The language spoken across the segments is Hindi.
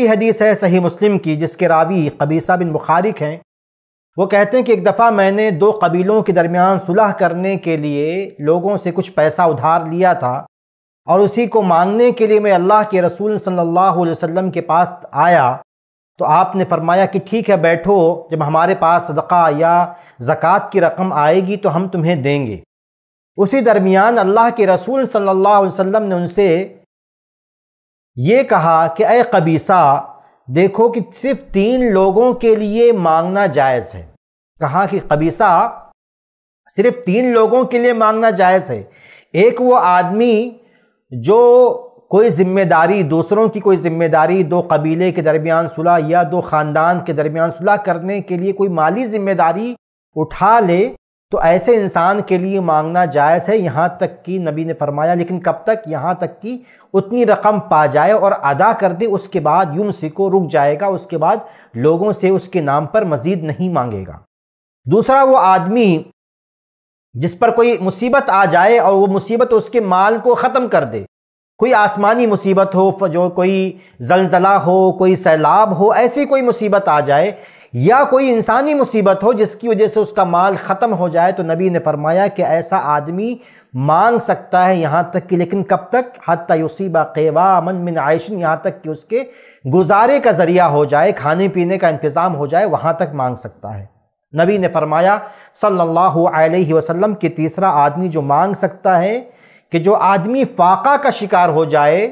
हदीस है सही मुस्लिम की जिसके रावी कबीसा बिन बुखारिक हैं वो कहते हैं कि एक दफ़ा मैंने दो कबीलों के दरमियान सुलह करने के लिए लोगों से कुछ पैसा उधार लिया था और उसी को मांगने के लिए मैं अल्लाह के रसूल सल्लल्लाहु अलैहि वसल्लम के पास आया तो आपने फरमाया कि ठीक है बैठो जब हमारे पास सदका या ज़क़़त की रकम आएगी तो हम तुम्हें देंगे उसी दरमियान अल्लाह के रसूल सल्लल्लाहु अलैहि वसल्लम ने उनसे ये कहा कि अय कबीसा देखो कि सिर्फ तीन लोगों के लिए मांगना जायज़ है कहा कि कबीसा सिर्फ तीन लोगों के लिए मांगना जायज़ है एक वो आदमी जो कोई ज़िम्मेदारी दूसरों की कोई ज़िम्मेदारी दो कबीले के दरमियान सुलह या दो ख़ानदान के दरमियान सुलह करने के लिए कोई माली ज़िम्मेदारी उठा ले तो ऐसे इंसान के लिए मांगना जायज़ है यहाँ तक कि नबी ने फरमाया लेकिन कब तक यहाँ तक कि उतनी रकम पा जाए और अदा कर दे उसके बाद यूम सिको रुक जाएगा उसके बाद लोगों से उसके नाम पर मज़ीद नहीं मांगेगा दूसरा वो आदमी जिस पर कोई मुसीबत आ जाए और वो मुसीबत उसके माल को ख़त्म कर दे कोई आसमानी मुसीबत हो जो कोई जलजला हो कोई सैलाब हो ऐसी कोई मुसीबत आ जाए या कोई इंसानी मुसीबत हो जिसकी वजह से उसका माल ख़त्म हो जाए तो नबी ने फरमाया कि ऐसा आदमी मांग सकता है यहाँ तक कि लेकिन कब तक हती युसीबा केवा अमन मिन आयशिन यहाँ तक कि उसके गुजारे का ज़रिया हो जाए खाने पीने का इंतज़ाम हो जाए वहाँ तक मांग सकता है नबी ने फरमाया सल्लल्लाहु अलैहि वसल्लम कि तीसरा आदमी जो मांग सकता है कि जो आदमी फाका का शिकार हो जाए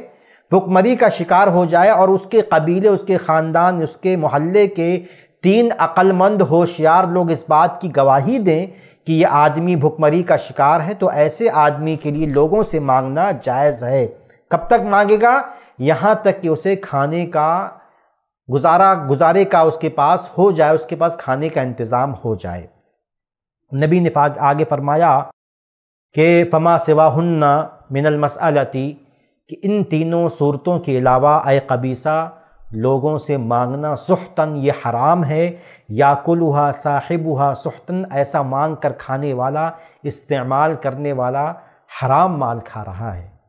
भुखमरी का शिकार हो जाए और उसके कबीले उसके ख़ानदान उसके मोहल्ले के तीन अक्लमंद होशियार लोग इस बात की गवाही दें कि यह आदमी भुखमरी का शिकार है तो ऐसे आदमी के लिए लोगों से मांगना जायज़ है कब तक मांगेगा यहाँ तक कि उसे खाने का गुजारा गुजारे का उसके पास हो जाए उसके पास खाने का इंतज़ाम हो जाए नबी ने आगे फरमाया कि फमा सिवा हन्ना मिनल मसलती कि इन तीनों सूरतों के अलावा ए कबीसा लोगों से मांगना सुहतन ये हराम है साहिब हुआ सुहतन ऐसा मांग कर खाने वाला इस्तेमाल करने वाला हराम माल खा रहा है